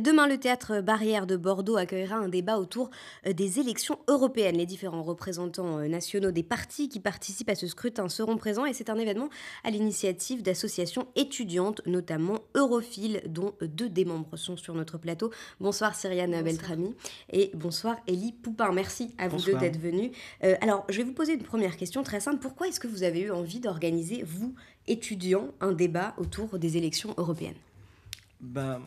Demain, le théâtre Barrière de Bordeaux accueillera un débat autour euh, des élections européennes. Les différents représentants euh, nationaux des partis qui participent à ce scrutin seront présents et c'est un événement à l'initiative d'associations étudiantes, notamment Europhile, dont deux des membres sont sur notre plateau. Bonsoir Cyriane Beltrami et bonsoir Elie Poupin. Merci à vous deux d'être venus. Euh, alors, je vais vous poser une première question très simple. Pourquoi est-ce que vous avez eu envie d'organiser, vous, étudiants, un débat autour des élections européennes ben,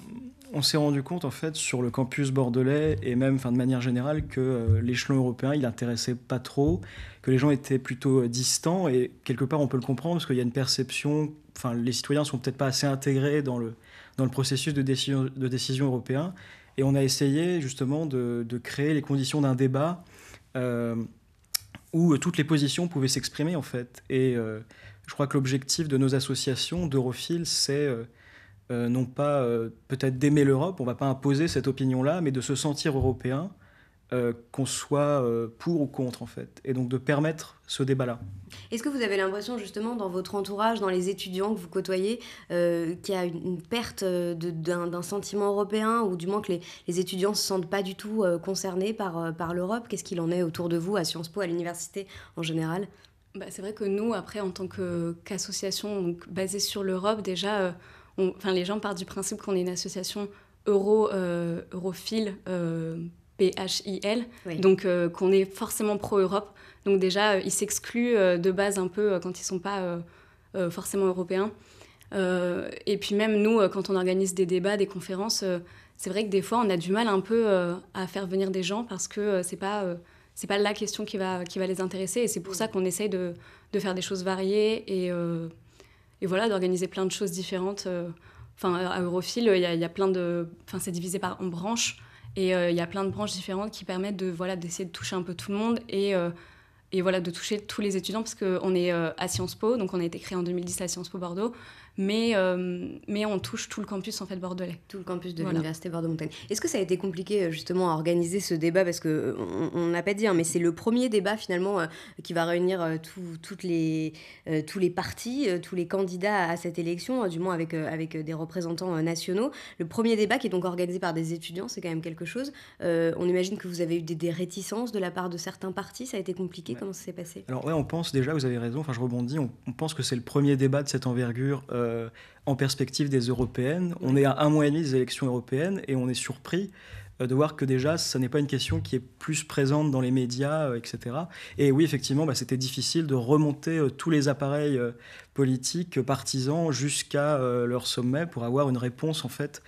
on s'est rendu compte en fait sur le campus bordelais et même enfin, de manière générale que euh, l'échelon européen il intéressait pas trop, que les gens étaient plutôt euh, distants et quelque part on peut le comprendre parce qu'il y a une perception, enfin les citoyens sont peut-être pas assez intégrés dans le, dans le processus de décision, de décision européen et on a essayé justement de, créer les conditions d'un débat euh, où toutes les positions pouvaient s'exprimer en fait et je crois que l'objectif de nos associations d'europhiles c'est euh, non pas euh, peut-être d'aimer l'Europe, on va pas imposer cette opinion-là, mais de se sentir européen, euh, qu'on soit pour ou contre en fait, et donc de permettre ce débat-là. Est-ce que vous avez l'impression justement dans votre entourage, dans les étudiants que vous côtoyez, qu'il y a une, perte d'un sentiment européen, ou du moins que les, les étudiants se sentent pas du tout concernés par, par l'Europe Qu'est-ce qu'il en est autour de vous à Sciences Po, à l'université en général bah, C'est vrai que nous, après, en tant qu'association basée sur l'Europe, déjà enfin, les gens partent du principe qu'on est une association euro, p euh, europhile, euh, PHIL, donc euh, qu'on est forcément pro-Europe. Donc déjà, euh, ils s'excluent de base un peu quand ils ne sont pas forcément européens. et puis même nous, quand on organise des débats, des conférences, c'est vrai que des fois, on a du mal un peu à faire venir des gens parce que c'est pas c'est pas la question qui va, qui va les intéresser. Et c'est pour mm. ça qu'on essaye de, faire des choses variées et, et voilà, d'organiser plein de choses différentes. Euh, enfin, à Europhile il y, a, plein de. Enfin, c'est divisé par, en branches. Et euh, il y a plein de branches différentes qui permettent de voilà d'essayer de toucher un peu tout le monde et, euh, et voilà de toucher tous les étudiants parce qu'on est à Sciences Po, donc on a été créé en 2010 à Sciences Po Bordeaux mais, euh, mais on touche tout le campus en fait bordelais. Tout le campus de l'université Bordeaux-Montaigne. Est-ce que ça a été compliqué euh, justement à organiser ce débat parce que euh, on n'a pas dit, hein, mais c'est le premier débat finalement qui va réunir toutes les, tous les partis, tous les candidats à cette élection, du moins avec, avec des représentants nationaux. Le premier débat qui est donc organisé par des étudiants, c'est quand même quelque chose. on imagine que vous avez eu des, réticences de la part de certains partis. Ça a été compliqué. Comment ça s'est passé Alors ouais, on pense déjà. Vous avez raison. Enfin, je rebondis. On, pense que c'est le premier débat de cette envergure. Euh, en perspective des européennes. On est à un mois et demi des élections européennes et on est surpris euh, de voir que déjà, ce n'est pas une question qui est plus présente dans les médias, euh, etc. Et oui, effectivement, bah, c'était difficile de remonter tous les appareils politiques, partisans, jusqu'à leur sommet pour avoir une réponse, en fait,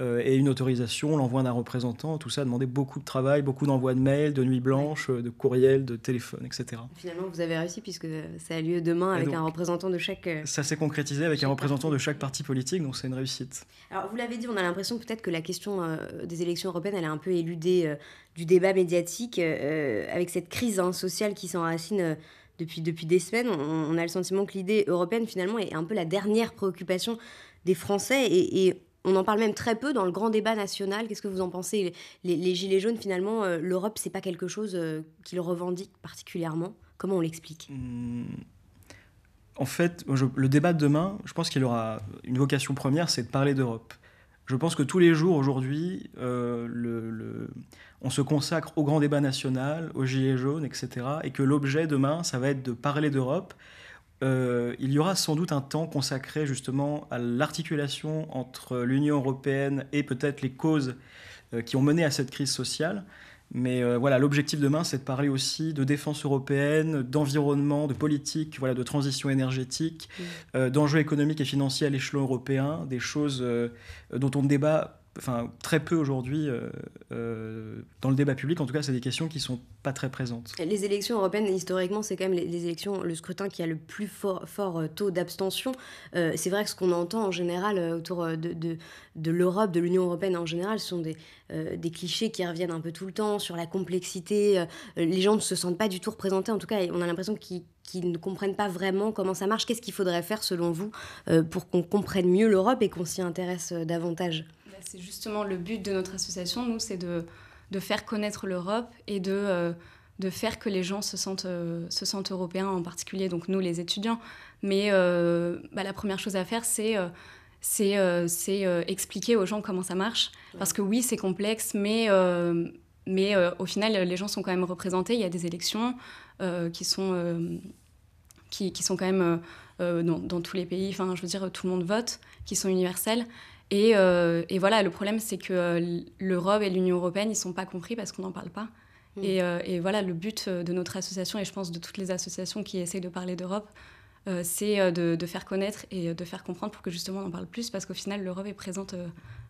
euh, et une autorisation, l'envoi d'un représentant, tout ça demandait beaucoup de travail, beaucoup d'envois de mails, de nuits blanches, euh, de courriels, de téléphones, etc. Finalement, vous avez réussi puisque ça a lieu demain avec un représentant de chaque. Euh, ça s'est concrétisé avec un représentant de chaque parti politique, donc c'est une réussite. Alors vous l'avez dit, on a l'impression peut-être que la question des élections européennes, elle est un peu éludée du débat médiatique avec cette crise hein, sociale qui s'enracine depuis, depuis des semaines, on, a le sentiment que l'idée européenne, finalement, est un peu la dernière préoccupation des Français. Et, et on en parle même très peu dans le grand débat national. Qu'est-ce que vous en pensez les, Gilets jaunes, finalement, l'Europe, l'Europe, c'est pas quelque chose euh, qu'ils revendiquent particulièrement. Comment on l'explique hmm. En fait, le débat de demain, je pense qu'il aura une vocation première, c'est de parler d'Europe. Je pense que tous les jours aujourd'hui, euh, on se consacre au grand débat national, aux Gilets jaunes, etc. Et que l'objet demain, ça va être de parler d'Europe euh, il y aura sans doute un temps consacré justement à l'articulation entre l'Union européenne et peut-être les causes euh, qui ont mené à cette crise sociale. Mais euh, voilà, l'objectif demain, c'est de parler aussi de défense européenne, d'environnement, de politique, voilà, de transition énergétique, d'enjeux économiques et financiers à l'échelon européen, des choses dont on débat enfin très peu aujourd'hui euh, euh, dans le débat public. En tout cas, c'est des questions qui sont pas très présentes. Les élections européennes, historiquement, c'est quand même les, élections, le scrutin qui a le plus fort, euh, taux d'abstention. c'est vrai que ce qu'on entend en général autour de, l'Europe, de l'Union européenne en général, ce sont des, clichés qui reviennent un peu tout le temps sur la complexité. les gens ne se sentent pas du tout représentés. En tout cas, on a l'impression qu'ils ne comprennent pas vraiment comment ça marche. Qu'est-ce qu'il faudrait faire selon vous pour qu'on comprenne mieux l'Europe et qu'on s'y intéresse davantage c'est justement le but de notre association, nous, c'est de, faire connaître l'Europe et de, euh, de, faire que les gens se sentent, euh, se sentent européens, en particulier donc nous, les étudiants. Mais euh, bah, la première chose à faire, c'est expliquer aux gens comment ça marche. Parce que oui, c'est complexe, mais, mais au final, les gens sont quand même représentés. Il y a des élections qui sont qui, sont quand même euh, euh, dans, tous les pays, enfin je veux dire tout le monde vote, qui sont universels. Et, euh, et voilà, le problème c'est que l'Europe et l'Union européenne, ils ne sont pas compris parce qu'on n'en parle pas. Mm. Et, et, voilà, le but de notre association, et je pense de toutes les associations qui essayent de parler d'Europe, c'est de, faire connaître et de faire comprendre pour que justement on en parle plus, parce qu'au final, l'Europe est présente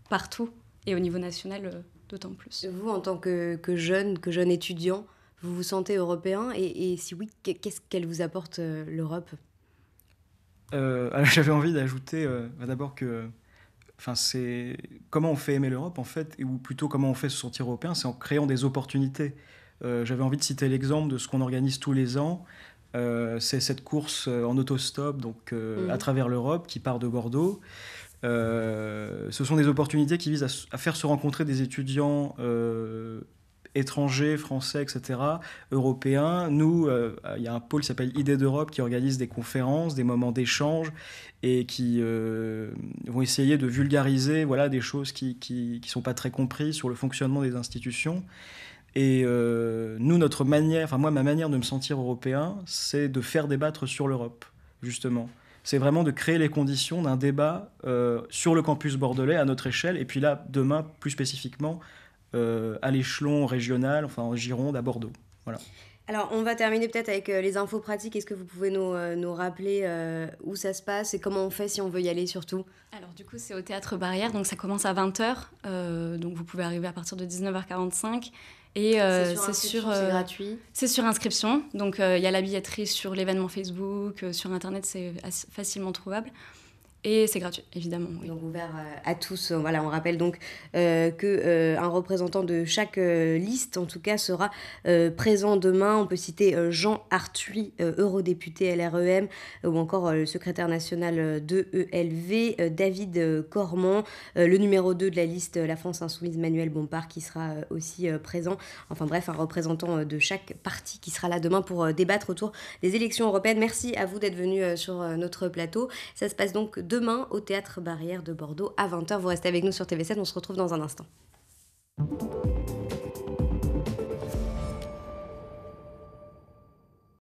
partout et au niveau national d'autant plus. Vous, en tant que, jeune, que jeune étudiant, vous vous sentez européen et, si oui, qu'est-ce qu'elle vous apporte euh, l'Europe euh, J'avais envie d'ajouter euh, bah, d'abord que Enfin, c'est comment on fait aimer l'Europe en fait, ou plutôt comment on fait se sentir européen, c'est en créant des opportunités. J'avais envie de citer l'exemple de ce qu'on organise tous les ans. c'est cette course en autostop donc mm. à travers l'Europe qui part de Bordeaux. ce sont des opportunités qui visent à, à faire se rencontrer des étudiants étrangers, français, etc., européens. Nous, euh, il y a un pôle qui s'appelle Idées d'Europe qui organise des conférences, des moments d'échange et qui euh, vont essayer de vulgariser voilà, des choses qui ne qui, sont pas très comprises sur le fonctionnement des institutions. Et euh, nous, notre manière, enfin moi, ma manière de me sentir européen, c'est de faire débattre sur l'Europe, justement. C'est vraiment de créer les conditions d'un débat sur le campus bordelais à notre échelle, et puis là, demain, plus spécifiquement, euh, à l'échelon régional, enfin en Gironde, à Bordeaux. Voilà. Alors, on va terminer peut-être avec euh, les infos pratiques. Est-ce que vous pouvez nous, euh, rappeler où ça se passe et comment on fait si on veut y aller surtout Alors, du coup, c'est au théâtre Barrière, donc ça commence à 20h. donc, vous pouvez arriver à partir de 19h45. Et c'est sur. C'est gratuit. C'est sur inscription. Donc, il y a la billetterie sur l'événement Facebook, sur Internet, c'est facilement trouvable. Et c'est gratuit, évidemment. Oui. Donc ouvert euh, à tous. Euh, voilà, on rappelle donc qu'un euh, que un représentant de chaque liste, en tout cas, sera présent demain. On peut citer Jean Arthuis, eurodéputé LREM, ou encore le secrétaire national de ELV, David Cormand, le numéro 2 de la liste La France Insoumise, Manuel Bompard, qui sera aussi présent. Enfin bref, un représentant de chaque parti qui sera là demain pour débattre autour des élections européennes. Merci à vous d'être venu sur notre plateau. Ça se passe donc demain demain au Théâtre Barrière de Bordeaux à 20h. Vous restez avec nous sur TV7, on se retrouve dans un instant.